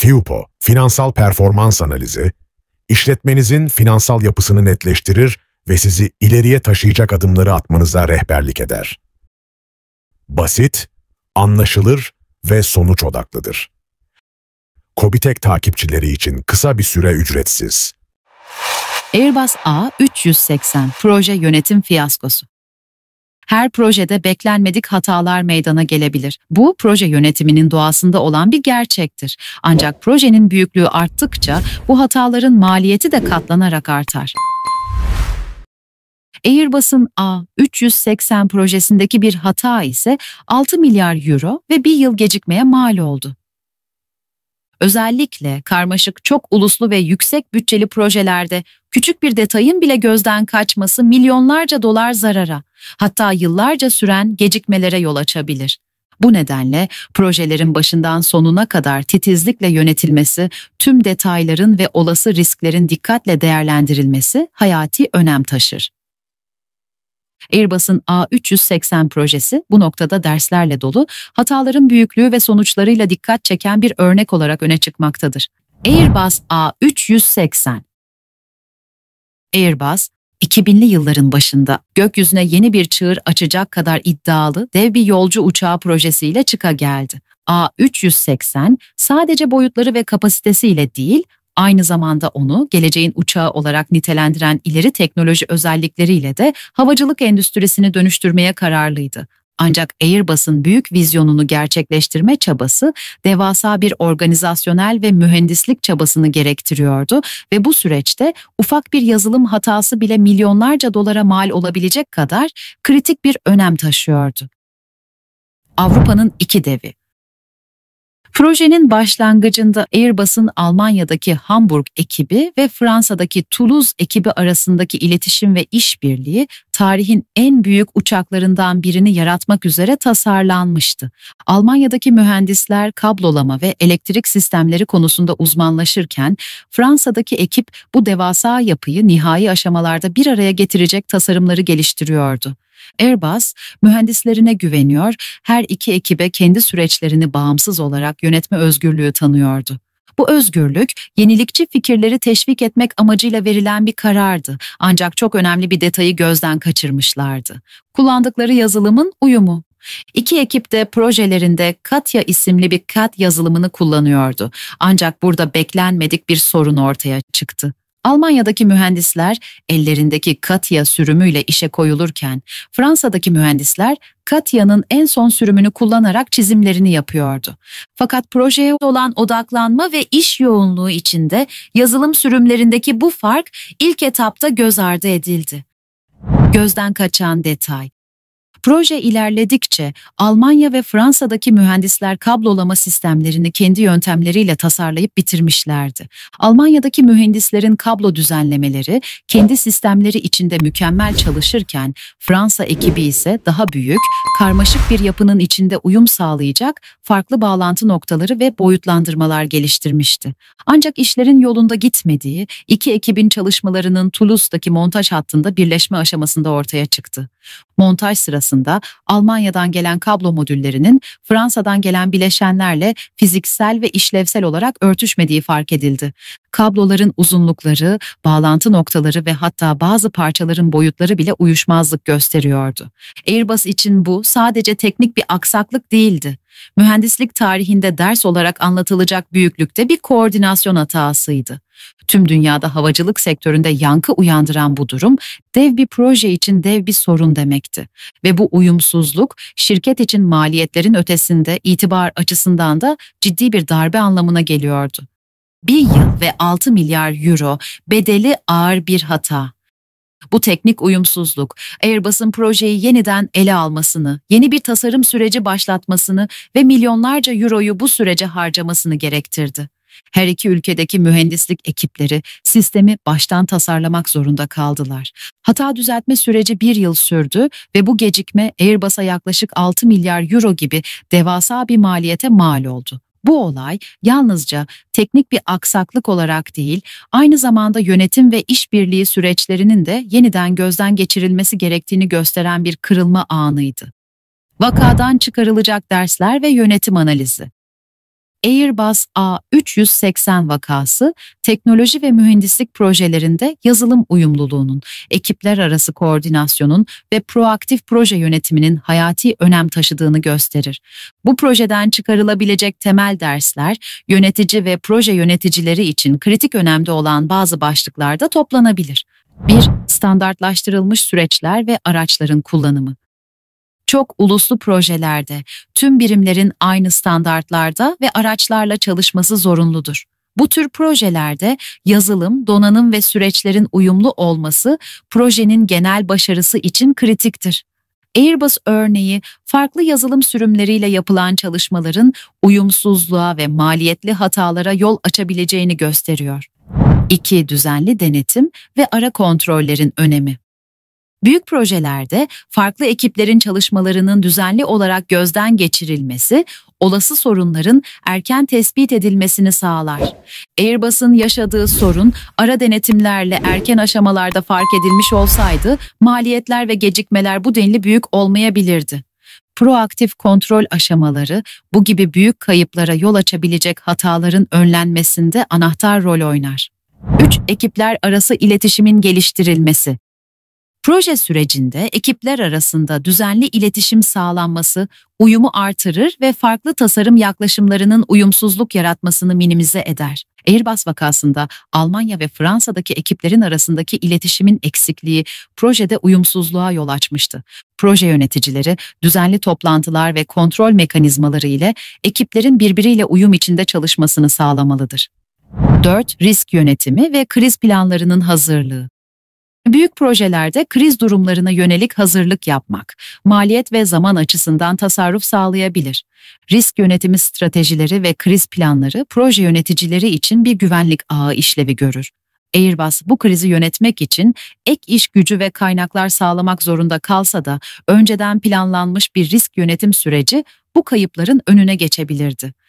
FIUPO, Finansal Performans Analizi, işletmenizin finansal yapısını netleştirir ve sizi ileriye taşıyacak adımları atmanıza rehberlik eder. Basit, anlaşılır ve sonuç odaklıdır. Kobitek takipçileri için kısa bir süre ücretsiz. Airbus A380 Proje Yönetim Fiyaskosu her projede beklenmedik hatalar meydana gelebilir. Bu proje yönetiminin doğasında olan bir gerçektir. Ancak projenin büyüklüğü arttıkça bu hataların maliyeti de katlanarak artar. Airbus'un A380 projesindeki bir hata ise 6 milyar euro ve bir yıl gecikmeye mal oldu özellikle karmaşık çok uluslu ve yüksek bütçeli projelerde küçük bir detayın bile gözden kaçması milyonlarca dolar zarara, hatta yıllarca süren gecikmelere yol açabilir. Bu nedenle projelerin başından sonuna kadar titizlikle yönetilmesi, tüm detayların ve olası risklerin dikkatle değerlendirilmesi hayati önem taşır. Airbus'un A380 projesi bu noktada derslerle dolu, hataların büyüklüğü ve sonuçlarıyla dikkat çeken bir örnek olarak öne çıkmaktadır. Airbus A380 Airbus, 2000'li yılların başında gökyüzüne yeni bir çığır açacak kadar iddialı dev bir yolcu uçağı projesiyle çıka geldi. A380 sadece boyutları ve kapasitesiyle değil, aynı zamanda onu geleceğin uçağı olarak nitelendiren ileri teknoloji özellikleriyle de havacılık endüstrisini dönüştürmeye kararlıydı. Ancak Airbus'un büyük vizyonunu gerçekleştirme çabası devasa bir organizasyonel ve mühendislik çabasını gerektiriyordu ve bu süreçte ufak bir yazılım hatası bile milyonlarca dolara mal olabilecek kadar kritik bir önem taşıyordu. Avrupa'nın iki devi Projenin başlangıcında Airbus'un Almanya'daki Hamburg ekibi ve Fransa'daki Toulouse ekibi arasındaki iletişim ve işbirliği tarihin en büyük uçaklarından birini yaratmak üzere tasarlanmıştı. Almanya'daki mühendisler kablolama ve elektrik sistemleri konusunda uzmanlaşırken Fransa'daki ekip bu devasa yapıyı nihai aşamalarda bir araya getirecek tasarımları geliştiriyordu. Airbus mühendislerine güveniyor, her iki ekibe kendi süreçlerini bağımsız olarak yönetme özgürlüğü tanıyordu. Bu özgürlük, yenilikçi fikirleri teşvik etmek amacıyla verilen bir karardı. Ancak çok önemli bir detayı gözden kaçırmışlardı. Kullandıkları yazılımın uyumu. İki ekip de projelerinde Katya isimli bir kat yazılımını kullanıyordu. Ancak burada beklenmedik bir sorun ortaya çıktı. Almanya'daki mühendisler ellerindeki Katya sürümüyle işe koyulurken, Fransa'daki mühendisler Katya'nın en son sürümünü kullanarak çizimlerini yapıyordu. Fakat projeye olan odaklanma ve iş yoğunluğu içinde yazılım sürümlerindeki bu fark ilk etapta göz ardı edildi. Gözden kaçan detay, Proje ilerledikçe Almanya ve Fransa'daki mühendisler kablolama sistemlerini kendi yöntemleriyle tasarlayıp bitirmişlerdi. Almanya'daki mühendislerin kablo düzenlemeleri kendi sistemleri içinde mükemmel çalışırken Fransa ekibi ise daha büyük, karmaşık bir yapının içinde uyum sağlayacak farklı bağlantı noktaları ve boyutlandırmalar geliştirmişti. Ancak işlerin yolunda gitmediği iki ekibin çalışmalarının Toulouse'daki montaj hattında birleşme aşamasında ortaya çıktı. Montaj sırası sırasında Almanya'dan gelen kablo modüllerinin Fransa'dan gelen bileşenlerle fiziksel ve işlevsel olarak örtüşmediği fark edildi. Kabloların uzunlukları, bağlantı noktaları ve hatta bazı parçaların boyutları bile uyuşmazlık gösteriyordu. Airbus için bu sadece teknik bir aksaklık değildi mühendislik tarihinde ders olarak anlatılacak büyüklükte bir koordinasyon hatasıydı. Tüm dünyada havacılık sektöründe yankı uyandıran bu durum dev bir proje için dev bir sorun demekti ve bu uyumsuzluk şirket için maliyetlerin ötesinde itibar açısından da ciddi bir darbe anlamına geliyordu. Bir yıl ve 6 milyar euro bedeli ağır bir hata. Bu teknik uyumsuzluk, Airbus'un projeyi yeniden ele almasını, yeni bir tasarım süreci başlatmasını ve milyonlarca euroyu bu sürece harcamasını gerektirdi. Her iki ülkedeki mühendislik ekipleri sistemi baştan tasarlamak zorunda kaldılar. Hata düzeltme süreci bir yıl sürdü ve bu gecikme Airbus'a yaklaşık 6 milyar euro gibi devasa bir maliyete mal oldu. Bu olay yalnızca teknik bir aksaklık olarak değil, aynı zamanda yönetim ve işbirliği süreçlerinin de yeniden gözden geçirilmesi gerektiğini gösteren bir kırılma anıydı. Vakadan çıkarılacak dersler ve yönetim analizi. Airbus A380 vakası teknoloji ve mühendislik projelerinde yazılım uyumluluğunun, ekipler arası koordinasyonun ve proaktif proje yönetiminin hayati önem taşıdığını gösterir. Bu projeden çıkarılabilecek temel dersler yönetici ve proje yöneticileri için kritik önemde olan bazı başlıklarda toplanabilir. 1. Standartlaştırılmış süreçler ve araçların kullanımı çok uluslu projelerde tüm birimlerin aynı standartlarda ve araçlarla çalışması zorunludur. Bu tür projelerde yazılım, donanım ve süreçlerin uyumlu olması projenin genel başarısı için kritiktir. Airbus örneği farklı yazılım sürümleriyle yapılan çalışmaların uyumsuzluğa ve maliyetli hatalara yol açabileceğini gösteriyor. 2. Düzenli denetim ve ara kontrollerin önemi. Büyük projelerde farklı ekiplerin çalışmalarının düzenli olarak gözden geçirilmesi, olası sorunların erken tespit edilmesini sağlar. Airbus'un yaşadığı sorun ara denetimlerle erken aşamalarda fark edilmiş olsaydı, maliyetler ve gecikmeler bu denli büyük olmayabilirdi. Proaktif kontrol aşamaları bu gibi büyük kayıplara yol açabilecek hataların önlenmesinde anahtar rol oynar. 3. Ekipler arası iletişimin geliştirilmesi. Proje sürecinde ekipler arasında düzenli iletişim sağlanması uyumu artırır ve farklı tasarım yaklaşımlarının uyumsuzluk yaratmasını minimize eder. Airbus vakasında Almanya ve Fransa'daki ekiplerin arasındaki iletişimin eksikliği projede uyumsuzluğa yol açmıştı. Proje yöneticileri düzenli toplantılar ve kontrol mekanizmaları ile ekiplerin birbiriyle uyum içinde çalışmasını sağlamalıdır. 4. Risk yönetimi ve kriz planlarının hazırlığı. Büyük projelerde kriz durumlarına yönelik hazırlık yapmak, maliyet ve zaman açısından tasarruf sağlayabilir. Risk yönetimi stratejileri ve kriz planları proje yöneticileri için bir güvenlik ağı işlevi görür. Airbus bu krizi yönetmek için ek iş gücü ve kaynaklar sağlamak zorunda kalsa da önceden planlanmış bir risk yönetim süreci bu kayıpların önüne geçebilirdi.